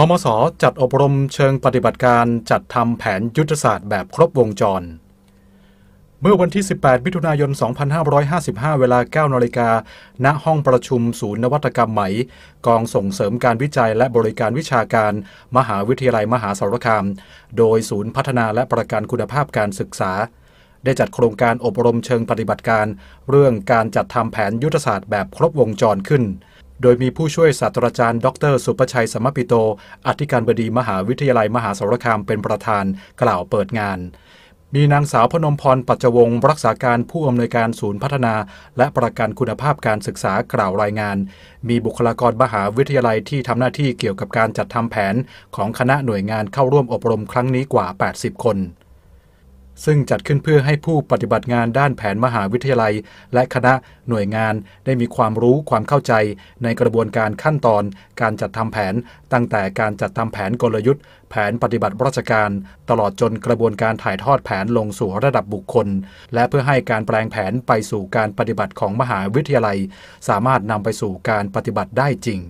มมสจัดอบรมเชิงปฏิบัติการจัดทำแผนยุทธศาสตร์แบบครบวงจร เมื่อวันที่ 18 มิถุนายน 2555 เวลา 9นาฬิกาณห้องประชุมศูนย์นวัตกรรมใหม่ กองส่งเสริมการวิจัยและบริการวิชาการ มหาวิทยาลัยมหาสารคาม โดยศูนย์พัฒนาและประกันคุณภาพการศึกษา ได้จัดโครงการอบรมเชิงปฏิบัติการ เรื่องการจัดทำแผนยุทธศาสตร์แบบครบวงจรขึ้นโดยมีผู้ช่วยศาสตราจารย์ดร สุประชัยสมปิโต อธิการบดีมหาวิทยาลัยมหาสารคามเป็นประธานกล่าวเปิดงาน มีนางสาวพนมพร ปัจจวงรักษาการผู้อำนวยการศูนย์พัฒนา และประกันคุณภาพการศึกษากล่าวรายงาน มีบุคลากรมหาวิทยาลัยที่ทำหน้าที่เกี่ยวกับการจัดทำแผน ของคณะหน่วยงานเข้าร่วมอบรมครั้งนี้กว่า 80 คนซึ่งจัดขึ้นเพื่อให้ผู้ปฏิบัติงานด้านแผนมหาวิทยาลัย และคณะหน่วยงานได้มีความรู้ความเข้าใจ ในกระบวนการขั้นตอน การจัดทำแผน ตั้งแต่การจัดทำแผนกลยุทธ์ แผนปฏิบัติราชการ ตลอดจนกระบวนการถ่ายทอดแผนลงสู่ระดับบุคคล และเพื่อให้การแปลงแผนไปสู่การปฏิบัติของมหาวิทยาลัย สามารถนำไปสู่การปฏิบัติได้จริง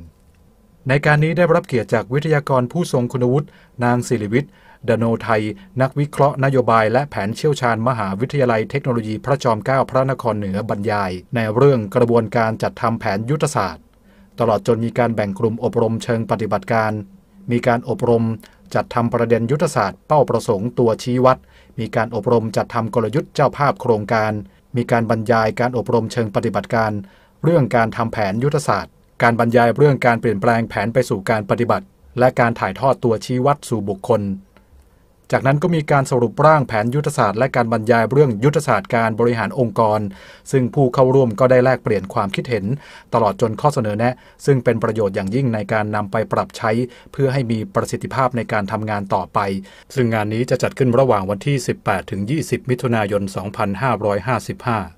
ในการนี้ได้รับเกียรติจากวิทยากรผู้ทรงคุณวุฒินางศิริวิทย์ดโนไทย นักวิเคราะห์นโยบายและแผนเชี่ยวชาญมหาวิทยาลัยเทคโนโลยีพระจอมเกล้าพระนครเหนือบรรยายในเรื่องกระบวนการจัดทำแผนยุทธศาสตร์ ตลอดจนมีการแบ่งกลุ่มอบรมเชิงปฏิบัติการ มีการอบรมจัดทำประเด็นยุทธศาสตร์เป้าประสงค์ตัวชี้วัด มีการอบรมจัดทำกลยุทธ์เจ้าภาพโครงการ มีการบรรยายการอบรมเชิงปฏิบัติการ เรื่องการทำแผนยุทธศาสตร์ การบรรยายเรื่องการเปลี่ยนแปลงแผนไปสู่การปฏิบัติ และการถ่ายทอดตัวชี้วัดสู่บุคคลจากนั้นก็มีการสรุปร่างแผนยุทธศาสตร์และการบรรยายเรื่องยุทธศาสตร์การบริหารองค์กร ซึ่งผู้เข้าร่วมก็ได้แลกเปลี่ยนความคิดเห็นตลอดจนข้อเสนอแนะ ซึ่งเป็นประโยชน์อย่างยิ่งในการนำไปปรับใช้เพื่อให้มีประสิทธิภาพในการทำงานต่อไป ซึ่งงานนี้จะจัดขึ้นระหว่างวันที่ 18-20 มิถุนายน 2555